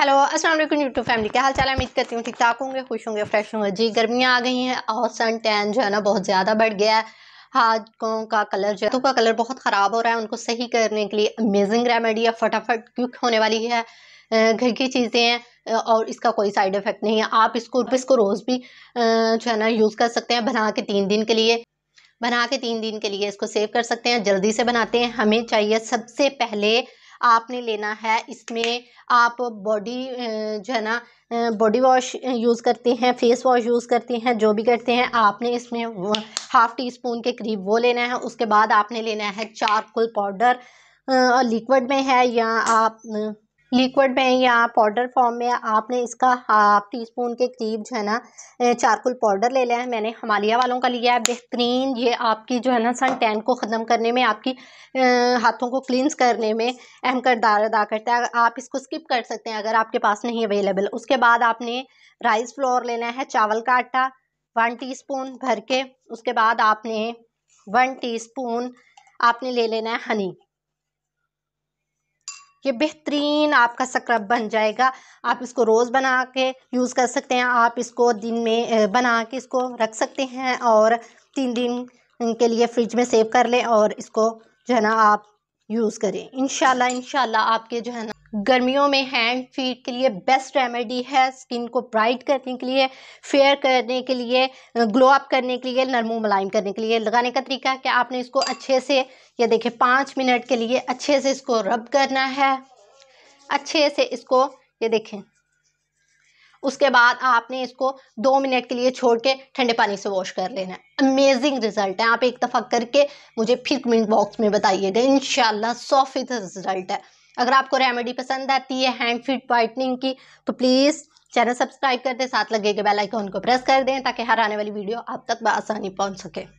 hello अस्सलाम वालेकुम YouTube family क्या हाल चाल है उम्मीद करती हूँ ठीक ठाक होंगे खुश होंगे फ्रेश होंगे जी गर्मियाँ आ गई हैं और सन टैन जो है ना बहुत ज़्यादा बढ़ गया है हाथों का कलर जो का कलर बहुत ख़राब हो रहा है उनको सही करने के लिए अमेजिंग रेमेडी है फटाफट क्विक होने वाली है घर की चीज़ें हैं और इसका कोई साइड इफ़ेक्ट नहीं है आप इसको इसको रोज़ भी जो है ना यूज़ कर सकते हैं बना के तीन दिन के लिए बना के तीन दिन के लिए इसको सेव कर सकते हैं जल्दी से बनाते हैं हमें चाहिए सबसे पहले आपने लेना है इसमें आप बॉडी जो है ना बॉडी वॉश यूज़ करते हैं फेस वॉश यूज़ करते हैं जो भी करते हैं आपने इसमें हाफ़ टी स्पून के करीब वो लेना है उसके बाद आपने लेना है चारकोल पाउडर लिक्विड में है या आप लिक्विड में या पाउडर फॉर्म में आपने इसका हाफ टी स्पून के करीब जो है ना चारकुल पाउडर ले लिया है मैंने हमालिया वालों का लिया है बेहतरीन ये आपकी जो है ना सन टैन को ख़त्म करने में आपकी हाथों को क्लींस करने में अहम करदार अदा करता है आप इसको स्किप कर सकते हैं अगर आपके पास नहीं अवेलेबल उसके बाद आपने राइस फ्लोर लेना है चावल का आटा वन स्पून भर के उसके बाद आपने वन स्पून आपने ले लेना है हनी ये बेहतरीन आपका स्क्रब बन जाएगा आप इसको रोज़ बना के यूज़ कर सकते हैं आप इसको दिन में बना के इसको रख सकते हैं और तीन दिन के लिए फ्रिज में सेव कर लें और इसको जो है ना आप यूज़ करें इन शाला आपके जो है ना गर्मियों में हैंड फीट के लिए बेस्ट रेमेडी है स्किन को ब्राइट करने के लिए फेयर करने के लिए ग्लो अप करने के लिए नरमो मुलायम करने के लिए लगाने का तरीका कि आपने इसको अच्छे से ये देखिए पाँच मिनट के लिए अच्छे से इसको रब करना है अच्छे से इसको ये देखें उसके बाद आपने इसको दो मिनट के लिए छोड़ के ठंडे पानी से वॉश कर लेना है अमेजिंग रिजल्ट है आप एक दफ़ा करके मुझे फिर कमेंट बॉक्स में बताइएगा इन सौ फीसद रिजल्ट है अगर आपको रेमेडी पसंद आती है हैंड फीट वाइटनिंग की तो प्लीज़ चैनल सब्सक्राइब कर दें साथ लगे के बेल आइकॉन को प्रेस कर दें ताकि हर आने वाली वीडियो आप तक बसानी पहुंच सके